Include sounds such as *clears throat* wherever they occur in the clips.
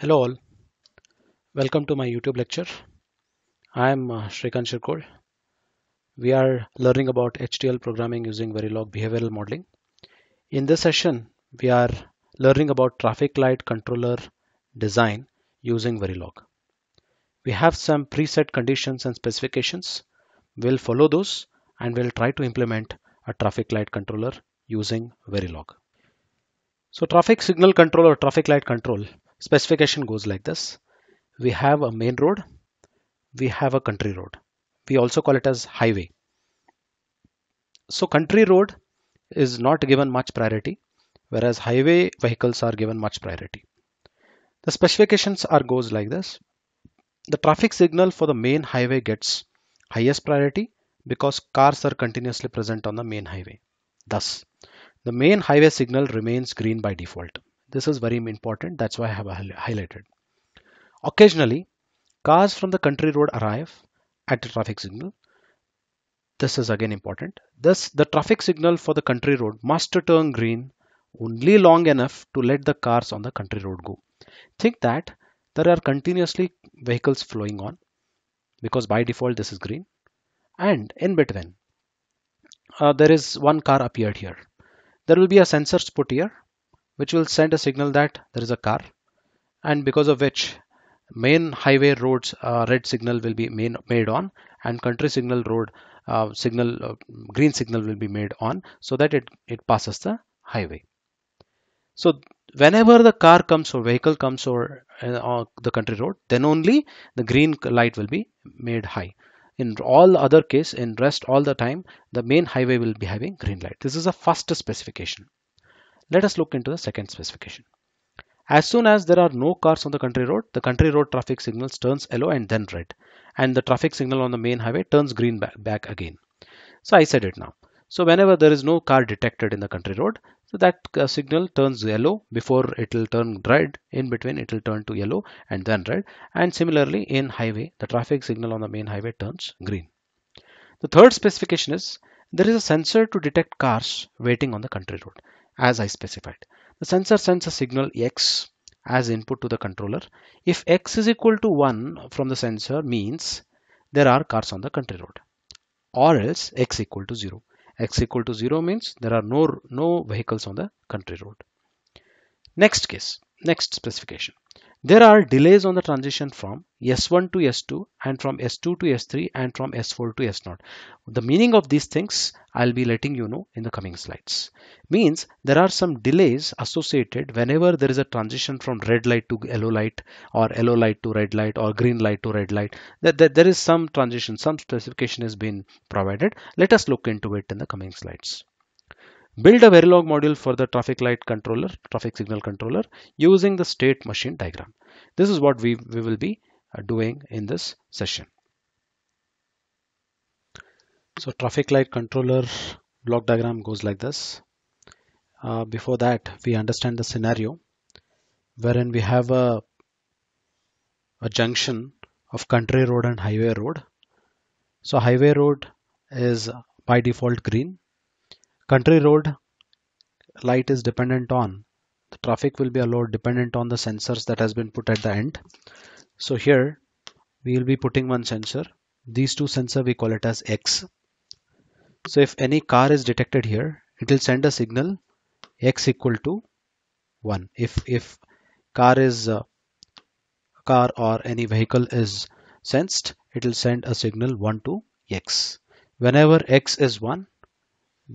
Hello all, welcome to my YouTube lecture. I am uh, Shrikant Shirkor. We are learning about HTL programming using Verilog behavioral modeling. In this session, we are learning about traffic light controller design using Verilog. We have some preset conditions and specifications. We'll follow those and we'll try to implement a traffic light controller using Verilog. So traffic signal control or traffic light control specification goes like this we have a main road we have a country road we also call it as highway so country road is not given much priority whereas highway vehicles are given much priority the specifications are goes like this the traffic signal for the main highway gets highest priority because cars are continuously present on the main highway thus the main highway signal remains green by default this is very important. That's why I have highlighted. Occasionally, cars from the country road arrive at the traffic signal. This is again important. Thus, the traffic signal for the country road must turn green only long enough to let the cars on the country road go. Think that there are continuously vehicles flowing on because by default this is green and in between uh, there is one car appeared here. There will be a sensor put here which will send a signal that there is a car and because of which main highway roads uh, red signal will be main, made on and country signal road uh, signal uh, green signal will be made on so that it it passes the highway so whenever the car comes or vehicle comes or uh, the country road then only the green light will be made high in all other case in rest all the time the main highway will be having green light this is a first specification let us look into the second specification. As soon as there are no cars on the country road, the country road traffic signals turns yellow and then red. And the traffic signal on the main highway turns green back, back again. So I said it now. So whenever there is no car detected in the country road, so that uh, signal turns yellow before it will turn red. In between, it will turn to yellow and then red. And similarly, in highway, the traffic signal on the main highway turns green. The third specification is there is a sensor to detect cars waiting on the country road as I specified. The sensor sends a signal X as input to the controller. If X is equal to 1 from the sensor means there are cars on the country road or else X equal to 0. X equal to 0 means there are no, no vehicles on the country road. Next case, next specification. There are delays on the transition from S1 to S2 and from S2 to S3 and from S4 to S0. The meaning of these things I'll be letting you know in the coming slides. Means there are some delays associated whenever there is a transition from red light to yellow light or yellow light to red light or green light to red light. That, that there is some transition, some specification has been provided. Let us look into it in the coming slides. Build a Verilog module for the traffic light controller, traffic signal controller using the state machine diagram. This is what we, we will be uh, doing in this session. So traffic light controller block diagram goes like this. Uh, before that, we understand the scenario wherein we have a, a junction of country road and highway road. So highway road is by default green Country road light is dependent on the traffic will be allowed dependent on the sensors that has been put at the end. So here we will be putting one sensor. These two sensor we call it as X. So if any car is detected here, it will send a signal X equal to 1. If if car is uh, car or any vehicle is sensed, it will send a signal 1 to X. Whenever X is 1,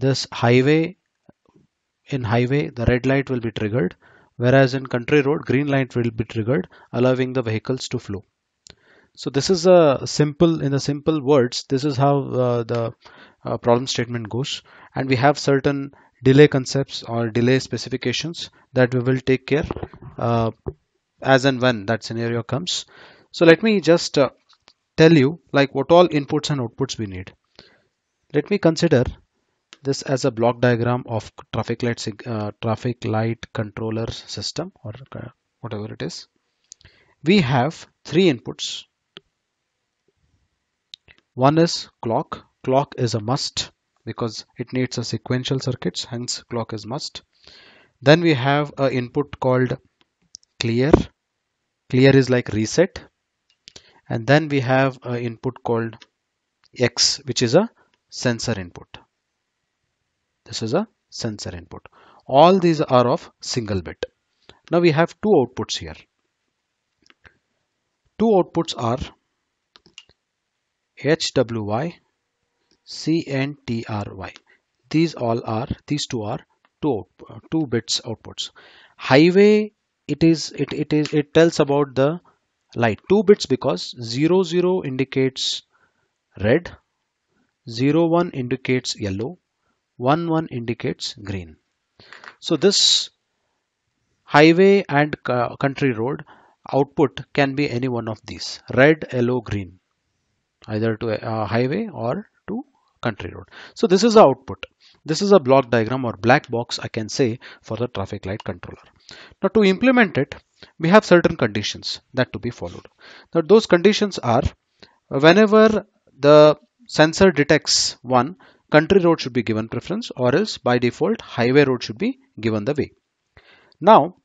this highway in highway the red light will be triggered whereas in country road green light will be triggered allowing the vehicles to flow so this is a simple in the simple words this is how uh, the uh, problem statement goes and we have certain delay concepts or delay specifications that we will take care uh, as and when that scenario comes so let me just uh, tell you like what all inputs and outputs we need let me consider this as a block diagram of traffic light uh, traffic light controller system or uh, whatever it is we have three inputs one is clock clock is a must because it needs a sequential circuits hence clock is must then we have a input called clear clear is like reset and then we have an input called x which is a sensor input this is a sensor input. All these are of single bit. Now we have two outputs here. Two outputs are HWY, CNTRY. These all are, these two are two, two bits outputs. Highway, it is, it, it is, it tells about the light. Two bits because 00 indicates red, 01 indicates yellow, 1 1 indicates green so this highway and country road output can be any one of these red yellow green either to a uh, highway or to country road so this is the output this is a block diagram or black box I can say for the traffic light controller. Now to implement it, we have certain conditions that to be followed. Now those conditions are whenever the sensor detects one, country road should be given preference or else by default highway road should be given the way. Now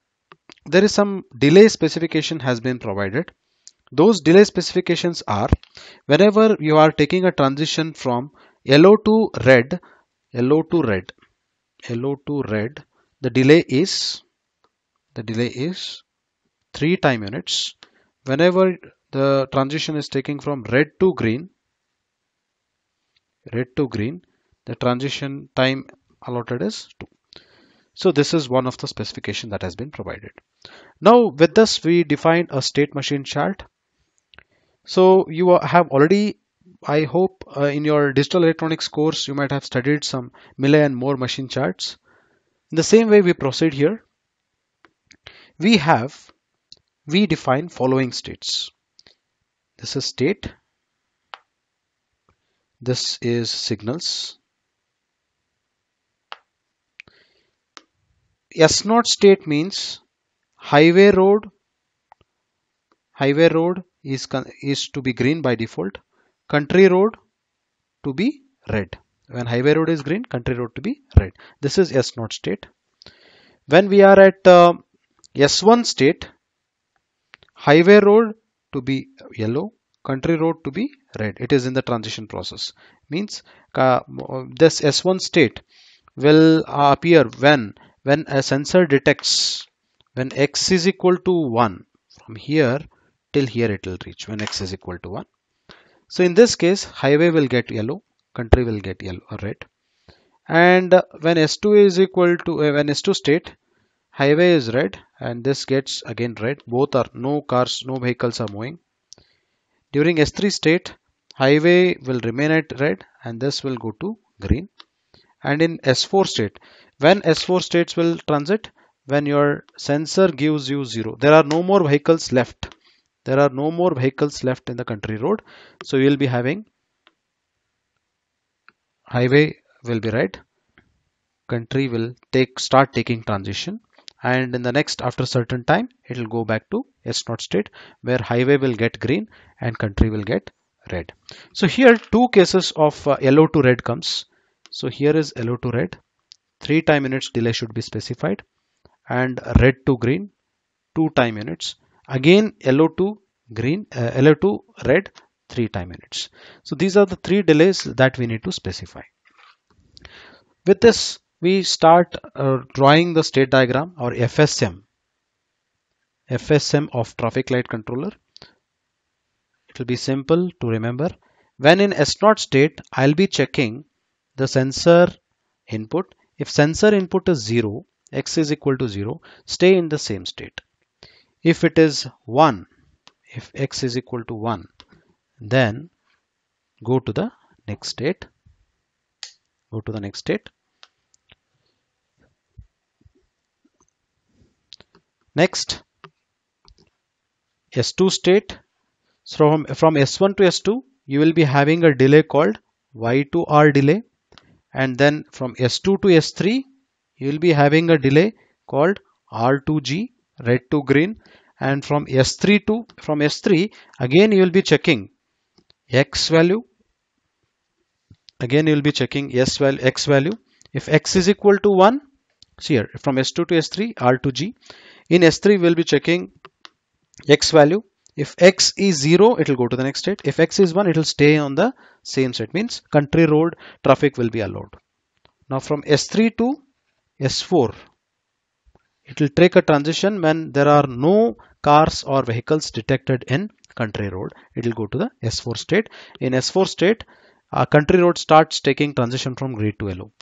there is some delay specification has been provided. Those delay specifications are whenever you are taking a transition from yellow to red, yellow to red, yellow to red, the delay is the delay is 3 time units. Whenever the transition is taking from red to green, red to green, the transition time allotted is 2 so this is one of the specification that has been provided now with this we define a state machine chart so you have already I hope uh, in your digital electronics course you might have studied some Millet and Moore machine charts. In the same way we proceed here, we have, we define following states. This is state, this is signals, S not state means highway road highway road is is to be green by default country road to be red when highway road is green country road to be red this is S not state when we are at uh, S1 state highway road to be yellow country road to be red it is in the transition process means uh, this S1 state will appear when when a sensor detects when x is equal to 1 from here till here it will reach when x is equal to 1 so in this case highway will get yellow country will get yellow or red and when s2 is equal to uh, when s2 state highway is red and this gets again red both are no cars no vehicles are moving during s3 state highway will remain at red and this will go to green and in s4 state when S4 states will transit when your sensor gives you zero there are no more vehicles left there are no more vehicles left in the country road so you will be having highway will be red, country will take start taking transition and in the next after certain time it will go back to s not state where highway will get green and country will get red so here two cases of uh, yellow to red comes so here is yellow to red 3 time units delay should be specified and red to green 2 time units again yellow to green uh, yellow to red 3 time units so these are the three delays that we need to specify with this we start uh, drawing the state diagram or FSM FSM of traffic light controller it will be simple to remember when in s not state I'll be checking the sensor input if sensor input is 0, x is equal to 0, stay in the same state. If it is 1, if x is equal to 1, then go to the next state. Go to the next state. Next, S2 state. So from, from S1 to S2, you will be having a delay called Y2R delay and then from S2 to S3 you will be having a delay called R2G red to green and from S3 to from S3 again you will be checking X value again you will be checking S value X value if X is equal to 1 see here from S2 to S3 R2G in S3 we will be checking X value if x is 0, it will go to the next state. If x is 1, it will stay on the same state. Means country road traffic will be allowed. Now from S3 to S4, it will take a transition when there are no cars or vehicles detected in country road. It will go to the S4 state. In S4 state, uh, country road starts taking transition from gray to yellow.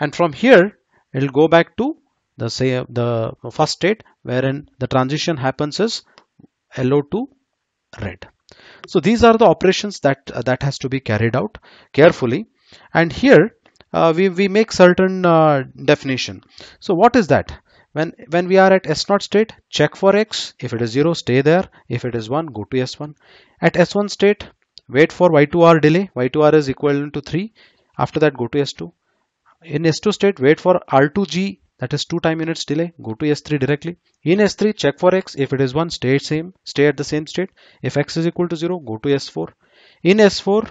And from here, it will go back to the say uh, the first state wherein the transition happens is yellow to red. So these are the operations that uh, that has to be carried out carefully. And here uh, we, we make certain uh, definition. So what is that? When, when we are at S0 state, check for X. If it is 0, stay there. If it is 1, go to S1. At S1 state, wait for Y2R delay. Y2R is equivalent to 3. After that, go to S2. In S2 state, wait for R2G that is 2 time units delay go to s3 directly in s3 check for x if it is 1 stay same stay at the same state if x is equal to 0 go to s4 in s4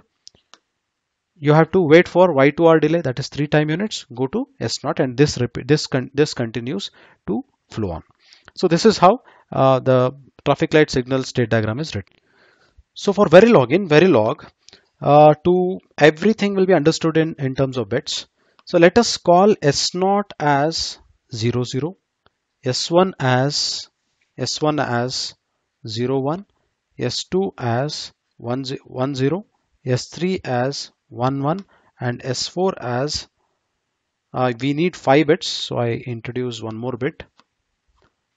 you have to wait for y2r delay that is 3 time units go to s0 and this this con this continues to flow on so this is how uh, the traffic light signal state diagram is written so for Verilog in Verilog uh, to everything will be understood in in terms of bits so let us call S0 as 0, 0, S1 as S1 as 0, 1, S2 as 1, 1 0, S3 as 1, 1 and S4 as uh, we need 5 bits. So I introduce one more bit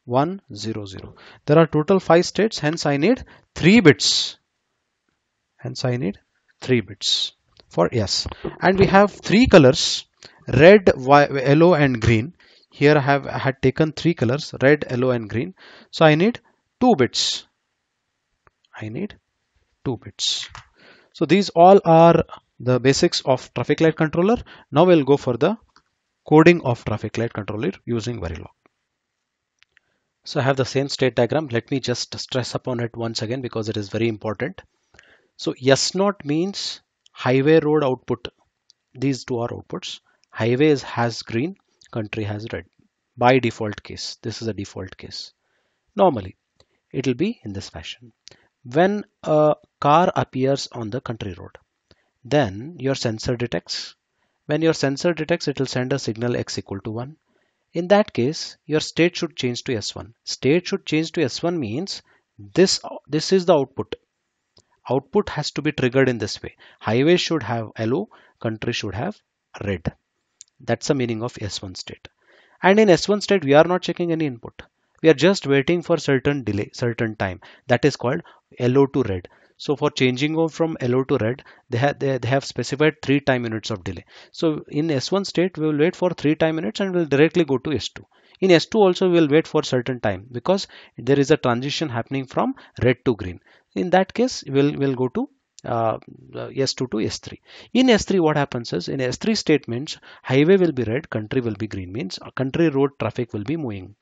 1, 0, 0. There are total 5 states. Hence I need 3 bits. Hence I need 3 bits for yes. And we have 3 colors red yellow and green here I have had taken three colors red yellow and green so I need two bits I need two bits so these all are the basics of traffic light controller now we'll go for the coding of traffic light controller using Verilog so I have the same state diagram let me just stress upon it once again because it is very important so yes not means highway road output these two are outputs highways has green country has red by default case this is a default case normally it will be in this fashion when a car appears on the country road then your sensor detects when your sensor detects it will send a signal x equal to 1 in that case your state should change to s1 state should change to s1 means this this is the output output has to be triggered in this way highway should have yellow country should have red that's the meaning of S1 state. And in S1 state, we are not checking any input. We are just waiting for certain delay, certain time. That is called yellow to red. So for changing from yellow to red, they have, they, they have specified three time units of delay. So in S1 state, we will wait for three time units and will directly go to S2. In S2 also, we will wait for certain time because there is a transition happening from red to green. In that case, we'll, we'll go to uh, uh S2 to S3. In S3, what happens is in S3 statements, highway will be red, country will be green, means uh, country road traffic will be moving.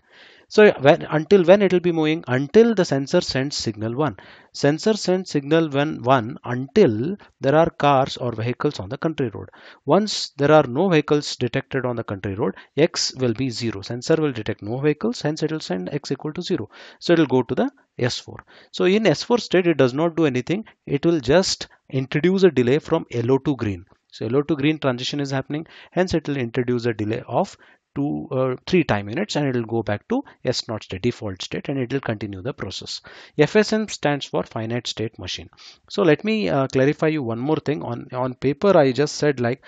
So when, until when it will be moving? Until the sensor sends signal 1. Sensor sends signal when 1 until there are cars or vehicles on the country road. Once there are no vehicles detected on the country road, x will be 0. Sensor will detect no vehicles, hence it will send x equal to 0. So it will go to the S4. So in S4 state, it does not do anything. It will just introduce a delay from yellow to green. So yellow to green transition is happening. Hence, it will introduce a delay of two uh, three time units and it will go back to s not state default state and it will continue the process fsm stands for finite state machine so let me uh, clarify you one more thing on on paper i just said like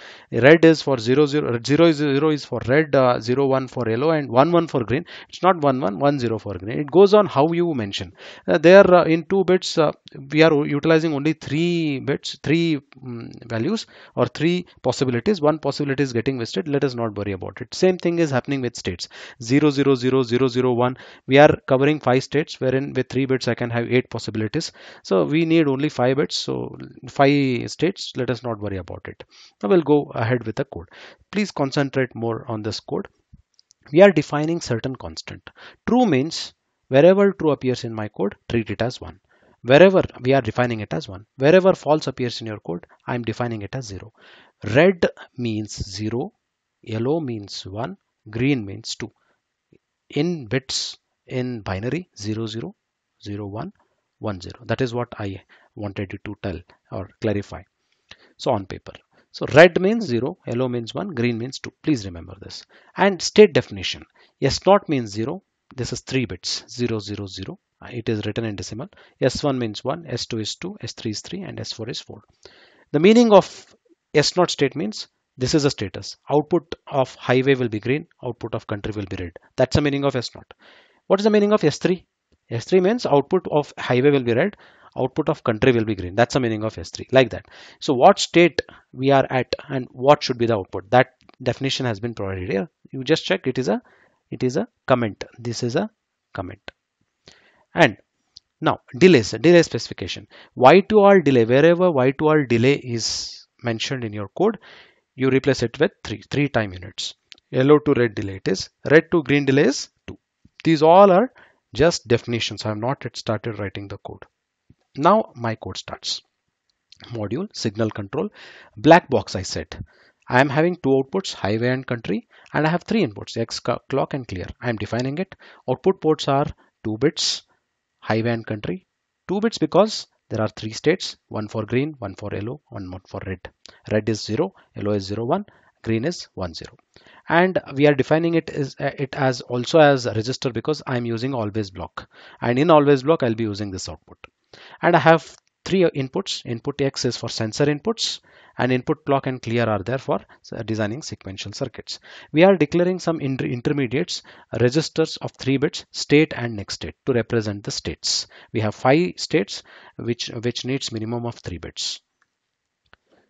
red is for 0 uh, 0 0 is, for red uh, 0 1 for yellow and 1 1 for green it's not 1 1 1 0 for green it goes on how you mention uh, there uh, in two bits uh, we are utilizing only three bits three um, values or three possibilities one possibility is getting wasted let us not worry about it same thing thing is happening with states 0, 0, 0, 0, 0, 1. We are covering five states wherein with three bits I can have eight possibilities. So we need only five bits. So five states, let us not worry about it. Now we'll go ahead with the code. Please concentrate more on this code. We are defining certain constant. True means wherever true appears in my code, treat it as one wherever we are defining it as 1 wherever false appears in your code i am defining it as 0 red means 0 yellow means 1 green means 2 in bits in binary 00, 0 01 0 that is what i wanted you to tell or clarify so on paper so red means 0 yellow means 1 green means 2 please remember this and state definition S not means 0 this is 3 bits 0 0 0 it is written in decimal s1 means 1 s2 is 2 s3 is 3 and s4 is 4 the meaning of s not state means this is a status. Output of highway will be green, output of country will be red. That's the meaning of S0. What is the meaning of S3? S3 means output of highway will be red, output of country will be green. That's the meaning of S3, like that. So what state we are at and what should be the output? That definition has been provided here. You just check it is a it is a comment. This is a comment. And now delays, delay specification. Y2R delay, wherever Y2R delay is mentioned in your code, you replace it with 3, 3 time units. Yellow to red delay it is, red to green delay is 2. These all are just definitions. I have not yet started writing the code. Now my code starts. Module, signal control, black box I said. I am having two outputs, highway and country, and I have three inputs, X, clock and clear. I am defining it. Output ports are 2 bits, highway and country. 2 bits because there are three states, one for green, one for yellow, one for red. Red is 0, yellow is 0, 1, green is 1, 0. And we are defining it as, uh, it as also as register because I'm using always block. And in always block, I'll be using this output. And I have three inputs. Input X is for sensor inputs and input clock and clear are there for uh, designing sequential circuits. We are declaring some inter intermediates, registers of 3 bits, state and next state to represent the states. We have 5 states which, which needs minimum of 3 bits.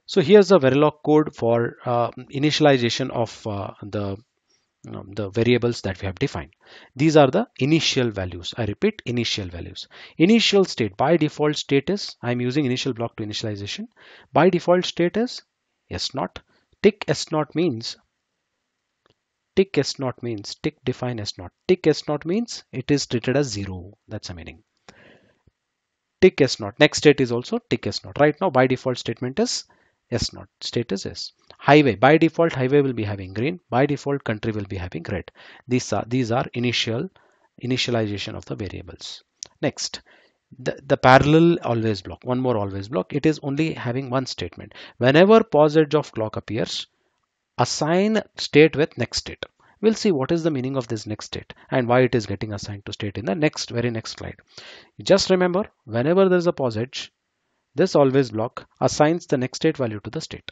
So here's the Verilog code for uh, initialization of uh, the um, the variables that we have defined. These are the initial values. I repeat, initial values. Initial state, by default status, I'm using initial block to initialization. By default status, S not. Tick S not means, tick S not means, tick define S not. Tick S not means it is treated as zero. That's the meaning. Tick S not. Next state is also tick S not. Right now, by default statement is S not. Status is highway by default highway will be having green by default country will be having red these are these are initial initialization of the variables next the, the parallel always block one more always block it is only having one statement whenever pause edge of clock appears assign state with next state we'll see what is the meaning of this next state and why it is getting assigned to state in the next very next slide just remember whenever there's a pause edge this always block assigns the next state value to the state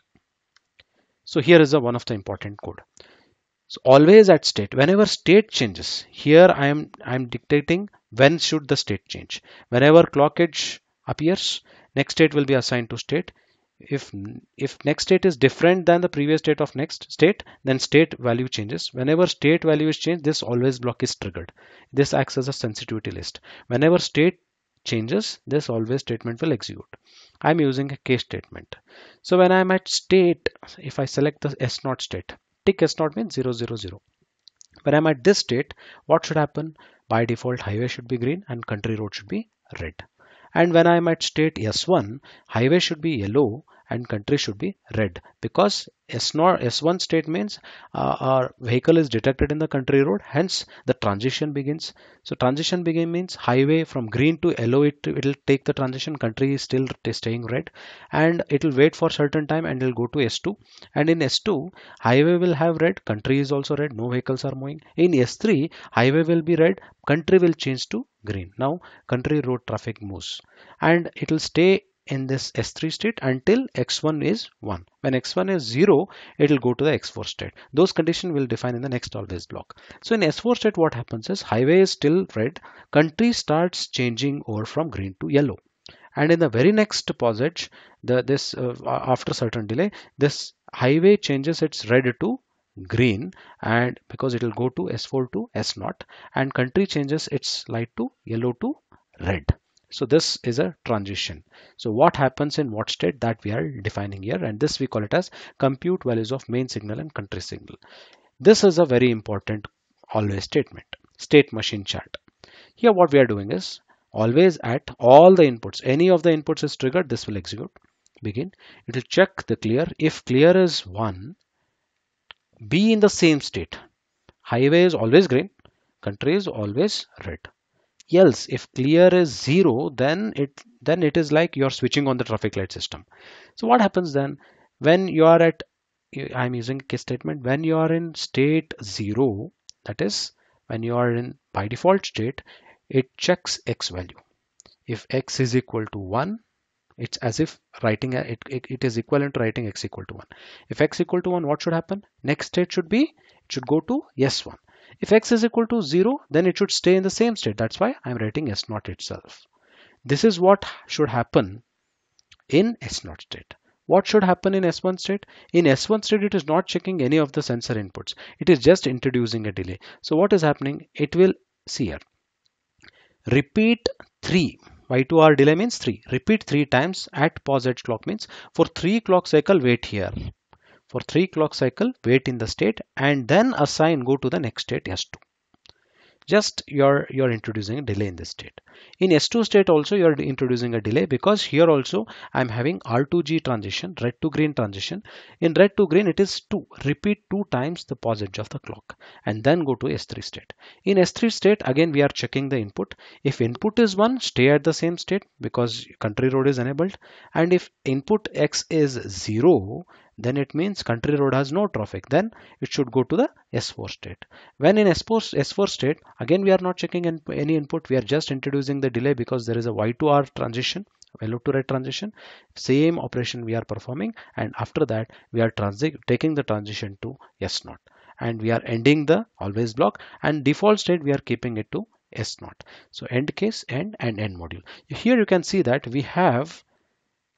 so here is a one of the important code. So always at state, whenever state changes, here I am I am dictating when should the state change. Whenever clock edge appears, next state will be assigned to state. If if next state is different than the previous state of next state, then state value changes. Whenever state value is changed, this always block is triggered. This acts as a sensitivity list. Whenever state changes, this always statement will execute. I'm using a case statement. So when I'm at state, if I select the S not state, tick S not means 000. When I'm at this state, what should happen? By default, highway should be green and country road should be red. And when I'm at state S1, highway should be yellow and country should be red because s S1 state means uh, our vehicle is detected in the country road hence the transition begins. So transition begin means highway from green to yellow it will take the transition country is still staying red and it will wait for certain time and it will go to S2 and in S2 highway will have red country is also red no vehicles are moving. In S3 highway will be red country will change to green. Now country road traffic moves and it will stay in this S3 state until X1 is 1. When X1 is 0, it will go to the X4 state. Those conditions will define in the next always block. So in S4 state, what happens is highway is still red, country starts changing over from green to yellow. And in the very next passage, the, this uh, after certain delay, this highway changes its red to green and because it will go to S4 to S0 and country changes its light to yellow to red so this is a transition. So what happens in what state that we are defining here and this we call it as compute values of main signal and country signal. This is a very important always statement, state machine chart. Here what we are doing is always at all the inputs, any of the inputs is triggered, this will execute, begin. It will check the clear. If clear is 1, be in the same state. Highway is always green, country is always red else if clear is zero then it then it is like you're switching on the traffic light system so what happens then when you are at i'm using a case statement when you are in state zero that is when you are in by default state it checks x value if x is equal to 1 it's as if writing it, it, it is equivalent to writing x equal to 1 if x equal to 1 what should happen next state should be it should go to yes 1 if x is equal to 0, then it should stay in the same state. That's why I'm writing S0 itself. This is what should happen in S0 state. What should happen in S1 state? In S1 state, it is not checking any of the sensor inputs. It is just introducing a delay. So what is happening? It will see here. Repeat 3 y2r delay means 3 repeat 3 times at pause edge clock means for 3 clock cycle wait here for 3 clock cycle wait in the state and then assign go to the next state s2 just you're you're introducing a delay in this state in s2 state also you're introducing a delay because here also i'm having r2g transition red to green transition in red to green it is 2 repeat 2 times the passage of the clock and then go to s3 state in s3 state again we are checking the input if input is 1 stay at the same state because country road is enabled and if input x is 0 then it means country road has no traffic then it should go to the S4 state when in s S4 state again we are not checking in, any input we are just introducing the delay because there is a Y2R transition value to red transition same operation we are performing and after that we are taking the transition to S0 and we are ending the always block and default state we are keeping it to S0 so end case end and end module here you can see that we have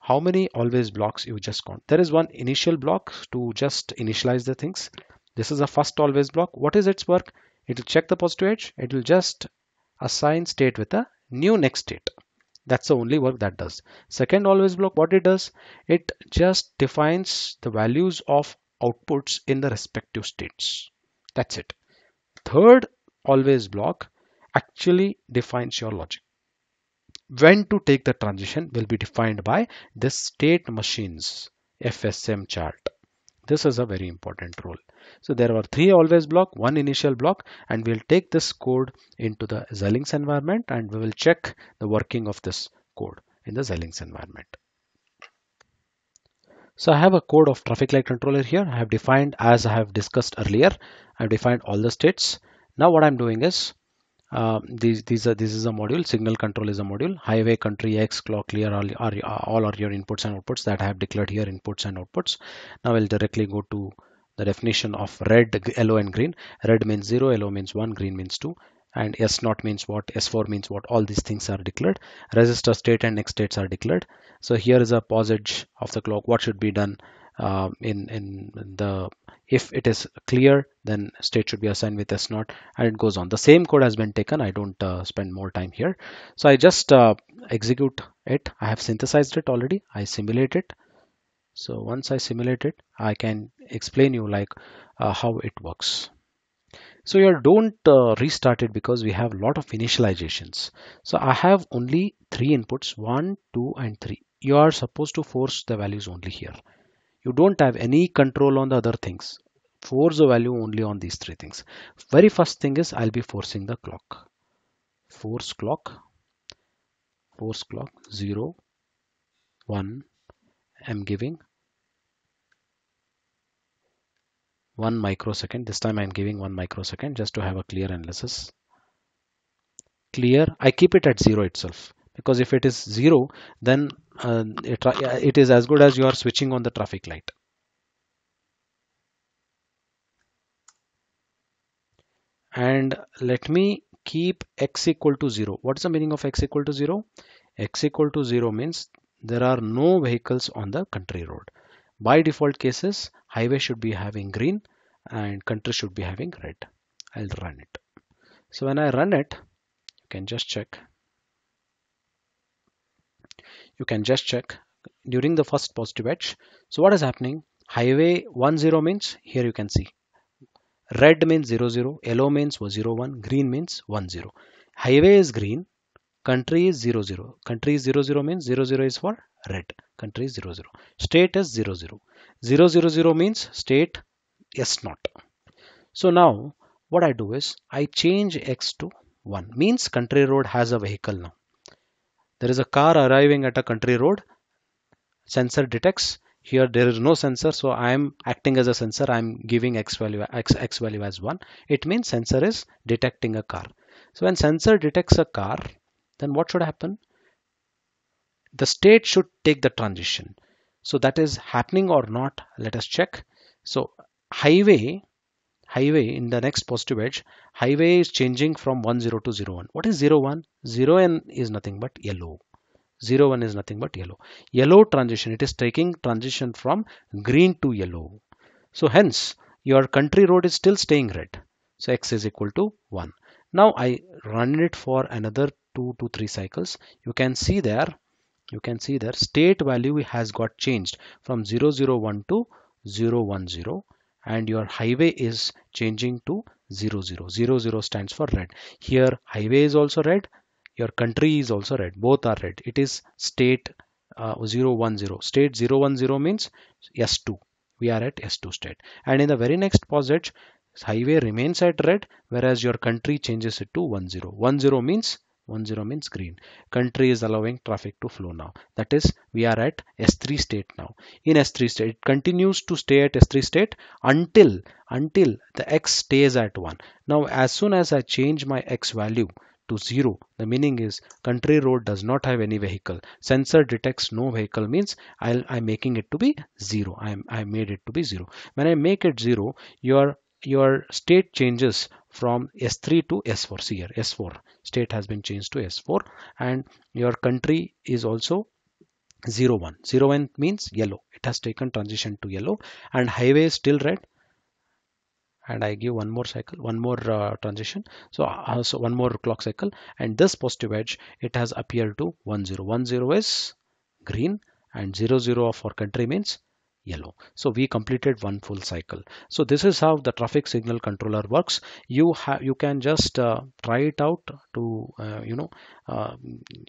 how many always blocks you just count. There is one initial block to just initialize the things. This is a first always block. What is its work? It will check the positive edge. It will just assign state with a new next state. That's the only work that does. Second always block, what it does? It just defines the values of outputs in the respective states. That's it. Third always block actually defines your logic when to take the transition will be defined by the state machines FSM chart. This is a very important rule. So there are three always block, one initial block, and we'll take this code into the Xilinx environment and we will check the working of this code in the Xilinx environment. So I have a code of traffic light controller here. I have defined as I have discussed earlier. I've defined all the states. Now what I'm doing is uh, these these are this is a module signal control is a module highway country x clock clear all are all are your inputs and outputs that I have declared here inputs and outputs now i'll directly go to the definition of red yellow and green red means 0 yellow means 1 green means 2 and s not means what s4 means what all these things are declared resistor state and next states are declared so here is a passage of the clock what should be done uh, in in the if it is clear then state should be assigned with s not, and it goes on the same code has been taken i don't uh, spend more time here so i just uh, execute it i have synthesized it already i simulate it so once i simulate it i can explain you like uh, how it works so here don't uh, restart it because we have a lot of initializations so i have only three inputs one two and three you are supposed to force the values only here you don't have any control on the other things force the value only on these three things very first thing is i'll be forcing the clock force clock force clock 0 1 i'm giving 1 microsecond this time i'm giving 1 microsecond just to have a clear analysis clear i keep it at 0 itself because if it is zero then uh, it, it is as good as you are switching on the traffic light and let me keep x equal to 0 what's the meaning of x equal to 0 x equal to 0 means there are no vehicles on the country road by default cases highway should be having green and country should be having red I'll run it so when I run it you can just check you can just check during the first positive edge so what is happening highway 10 means here you can see red means 00 yellow means 01 green means 10 highway is green country is 00 country is 00 means 00 is for red country is 00 state is 00 000 means state s not so now what i do is i change x to 1 means country road has a vehicle now there is a car arriving at a country road. Sensor detects. Here there is no sensor, so I am acting as a sensor. I am giving x value, x, x value as 1. It means sensor is detecting a car. So when sensor detects a car, then what should happen? The state should take the transition. So that is happening or not. Let us check. So highway highway in the next positive edge highway is changing from 10 to 01 what is 01 0n is nothing but yellow 01 is nothing but yellow yellow transition it is taking transition from green to yellow so hence your country road is still staying red so x is equal to 1 now i run it for another 2 to 3 cycles you can see there you can see there state value has got changed from 001 to 010 and your highway is changing to 00. 00 stands for red. Here highway is also red. Your country is also red. Both are red. It is state uh, 010. State 010 means S2. We are at S2 state. And in the very next passage, highway remains at red whereas your country changes it to 10. 10 means one zero means green country is allowing traffic to flow now that is we are at s3 state now in s3 state it continues to stay at s3 state until until the x stays at 1 now as soon as i change my x value to 0 the meaning is country road does not have any vehicle sensor detects no vehicle means i am making it to be 0 I, I made it to be 0 when I make it 0 your your state changes from S3 to S4. See here, S4 state has been changed to S4, and your country is also 01. 01 means yellow. It has taken transition to yellow, and highway is still red. And I give one more cycle, one more uh, transition. So uh, one more clock cycle, and this positive edge it has appeared to 10. 10 is green, and 00 of our country means yellow. So we completed one full cycle. So this is how the traffic signal controller works. You have you can just uh, try it out to uh, you know uh,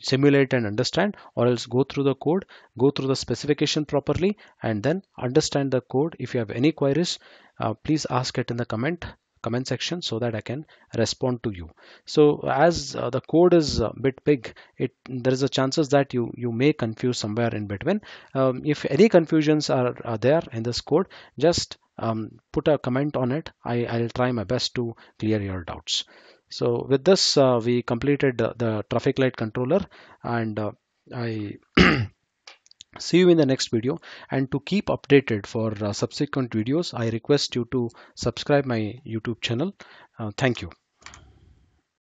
simulate and understand, or else go through the code, go through the specification properly, and then understand the code. If you have any queries, uh, please ask it in the comment comment section so that I can respond to you. So as uh, the code is a bit big, it there is a chances that you you may confuse somewhere in between. Um, if any confusions are, are there in this code, just um, put a comment on it. I, I'll try my best to clear your doubts. So with this, uh, we completed the, the traffic light controller and uh, I *clears throat* See you in the next video and to keep updated for uh, subsequent videos I request you to subscribe my YouTube channel. Uh, thank you.